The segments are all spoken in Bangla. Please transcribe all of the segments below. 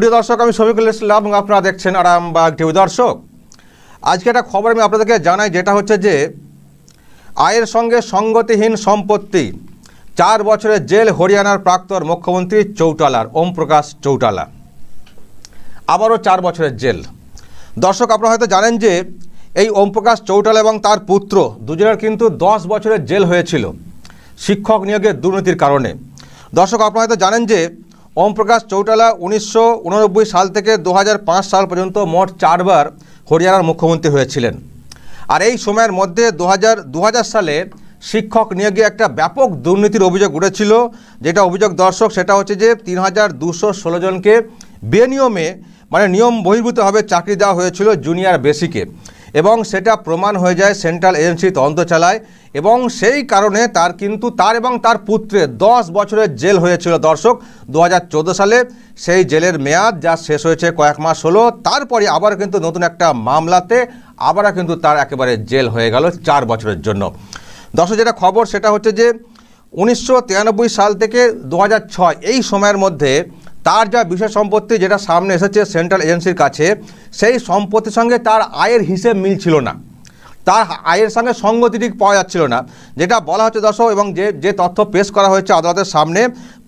প্রিয় দর্শক আমি শফিকুল ইসলাম এবং আপনারা দেখছেন আরামবাগ টিভি দর্শক আজকে একটা খবর আমি আপনাদেরকে জানাই যেটা হচ্ছে যে আয়ের সঙ্গে সঙ্গতিহীন সম্পত্তি চার বছরের জেল হরিয়ানার প্রাক্তন মুখ্যমন্ত্রী চৌটালার ওমপ্রকাশ চৌটালা আবারও চার বছরের জেল দর্শক আপনারা হয়তো জানেন যে এই ওমপ্রকাশ চৌটালা এবং তার পুত্র দুজনের কিন্তু দশ বছরের জেল হয়েছিল শিক্ষক নিয়োগের দুর্নীতির কারণে দর্শক আপনারা হয়তো জানেন যে ওমপ্রকাশ চৌটালা উনিশশো সাল থেকে দু সাল পর্যন্ত মোট চারবার হরিয়ানার মুখ্যমন্ত্রী হয়েছিলেন আর এই সময়ের মধ্যে দু হাজার সালে শিক্ষক নিয়োগে একটা ব্যাপক দুর্নীতির অভিযোগ উঠেছিল যেটা অভিযোগ দর্শক সেটা হচ্ছে যে তিন হাজার দুশো ষোলো জনকে বেনিয়মে মানে নিয়ম বহির্ভূতভাবে চাকরি দেওয়া হয়েছিল জুনিয়র বেসিকে এবং সেটা প্রমাণ হয়ে যায় সেন্ট্রাল এজেন্সি তদন্ত চালায় এবং সেই কারণে তার কিন্তু তার এবং তার পুত্রের দশ বছরের জেল হয়েছিল দর্শক দু সালে সেই জেলের মেয়াদ যা শেষ হয়েছে কয়েক মাস হলো তারপরে আবার কিন্তু নতুন একটা মামলাতে আবারও কিন্তু তার একেবারে জেল হয়ে গেল চার বছরের জন্য দর্শক যেটা খবর সেটা হচ্ছে যে উনিশশো সাল থেকে দু এই সময়ের মধ্যে তার যা বিষয় সম্পত্তি যেটা সামনে এসেছে সেন্ট্রাল এজেন্সির কাছে সেই সম্পত্তির সঙ্গে তার আয়ের হিসেব ছিল না তার আয়ের সঙ্গে সঙ্গতি ঠিক পাওয়া যাচ্ছিল না যেটা বলা হচ্ছে দর্শক এবং যে যে তথ্য পেশ করা হয়েছে আদালতের সামনে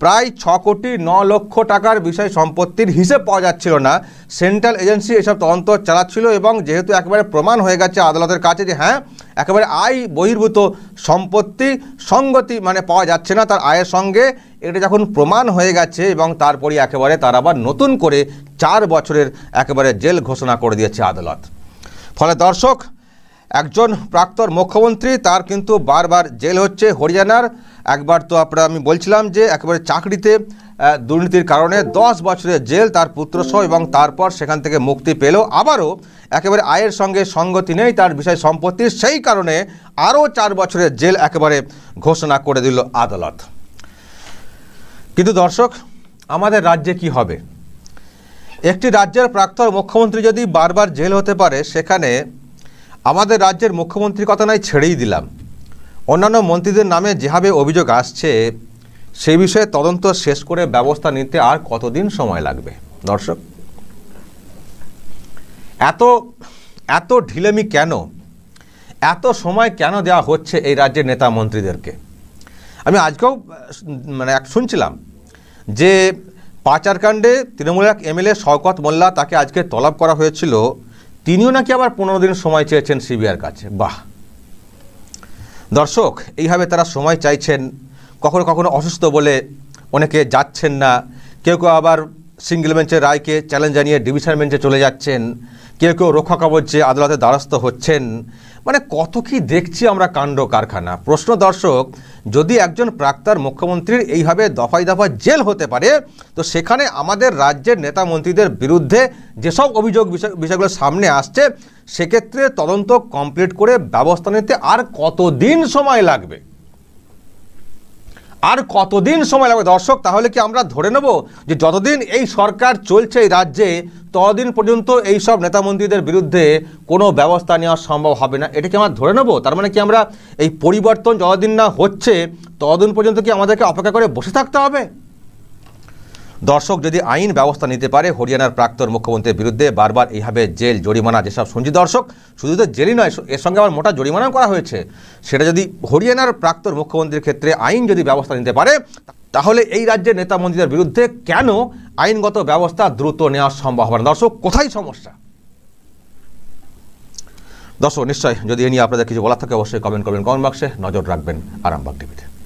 প্রায় ছ কোটি ন লক্ষ টাকার বিষয় সম্পত্তির হিসেব পাওয়া যাচ্ছিল না সেন্ট্রাল এজেন্সি এসব তদন্ত চালাচ্ছিল এবং যেহেতু একেবারে প্রমাণ হয়ে গেছে আদালতের কাছে যে হ্যাঁ একেবারে আয় বহির্ভূত সম্পত্তি সঙ্গতি মানে পাওয়া যাচ্ছে না তার আয়ের সঙ্গে এটা যখন প্রমাণ হয়ে গেছে এবং তারপরে একেবারে তার আবার নতুন করে চার বছরের একেবারে জেল ঘোষণা করে দিয়েছে আদালত ফলে দর্শক একজন প্রাক্তন মুখ্যমন্ত্রী তার কিন্তু বারবার জেল হচ্ছে হরিয়ানার একবার তো আপনারা আমি বলছিলাম যে একেবারে চাকরিতে দুর্নীতির কারণে দশ বছরের জেল তার পুত্রসহ এবং তারপর সেখান থেকে মুক্তি পেল আবারও একেবারে আয়ের সঙ্গে সঙ্গতি নেই তার বিষয় সম্পত্তির সেই কারণে আরও চার বছরের জেল একেবারে ঘোষণা করে দিল আদালত কিন্তু দর্শক আমাদের রাজ্যে কি হবে একটি রাজ্যের প্রাক্তন মুখ্যমন্ত্রী যদি বারবার জেল হতে পারে সেখানে আমাদের রাজ্যের মুখ্যমন্ত্রীর কথা নয় ছেড়েই দিলাম অন্যান্য মন্ত্রীদের নামে যেভাবে অভিযোগ আসছে সেই বিষয়ে তদন্ত শেষ করে ব্যবস্থা নিতে আর কতদিন সময় লাগবে দর্শক এত এত ঢিলেমি কেন এত সময় কেন দেওয়া হচ্ছে এই রাজ্যের নেতা মন্ত্রীদেরকে আমি আজকেও মানে এক শুনছিলাম যে পাচারকাণ্ডে এক এমএলএ শওকত মোল্লা তাকে আজকে তলব করা হয়েছিল তিনিও নাকি আবার পনেরো দিন সময় চেয়েছেন সিবিআর কাছে বাহ দর্শক এইভাবে তারা সময় চাইছেন কখনো কখনো অসুস্থ বলে অনেকে যাচ্ছেন না কেউ কেউ আবার সিঙ্গেল বেঞ্চের রায়কে চ্যালেঞ্জ জানিয়ে ডিভিশন বেঞ্চে চলে যাচ্ছেন কেউ কেউ রক্ষা কবচ আদালতে দ্বারস্থ হচ্ছেন মানে কত কি দেখছি আমরা কাণ্ড কারখানা প্রশ্ন দর্শক যদি একজন প্রাক্তার মুখ্যমন্ত্রীর এইভাবে দফায় দফায় জেল হতে পারে তো সেখানে আমাদের রাজ্যের নেতা মন্ত্রীদের বিরুদ্ধে যেসব অভিযোগ বিষয় বিষয়গুলো সামনে আসছে সেক্ষেত্রে তদন্ত কমপ্লিট করে ব্যবস্থা নিতে আর কতদিন সময় লাগবে আর কতদিন সময় লাগবে দর্শক তাহলে কি আমরা ধরে নেব যে যতদিন এই সরকার চলছে এই রাজ্যে ততদিন পর্যন্ত এই সব নেতামন্ত্রীদের বিরুদ্ধে কোনো ব্যবস্থা নেওয়া সম্ভব হবে না এটা কি আমরা ধরে নেব তার মানে কি আমরা এই পরিবর্তন যতদিন না হচ্ছে ততদিন পর্যন্ত কি আমাদেরকে অপেক্ষা করে বসে থাকতে হবে দর্শক যদি আইন ব্যবস্থা নিতে পারে হরিয়ানার প্রাক্তন মুখ্যমন্ত্রীর বিরুদ্ধে বারবার এইভাবে জেল জরিমানা যেসব শুনছি দর্শক শুধু তো জেলই নয় এর সঙ্গে আবার মোটা জরিমানাও করা হয়েছে সেটা যদি হরিয়ানার প্রাক্তন মুখ্যমন্ত্রীর ক্ষেত্রে আইন যদি ব্যবস্থা নিতে পারে তাহলে এই রাজ্যের নেতা মন্ত্রীদের বিরুদ্ধে কেন আইনগত ব্যবস্থা দ্রুত নেওয়া সম্ভব হবে না দর্শক কোথায় সমস্যা দর্শক নিশ্চয় যদি এ নিয়ে আপনাদের কিছু বলার থাকে অবশ্যই কমেন্ট করবেন কমেন্ট বক্সে নজর রাখবেন আরামবাগ টিভিতে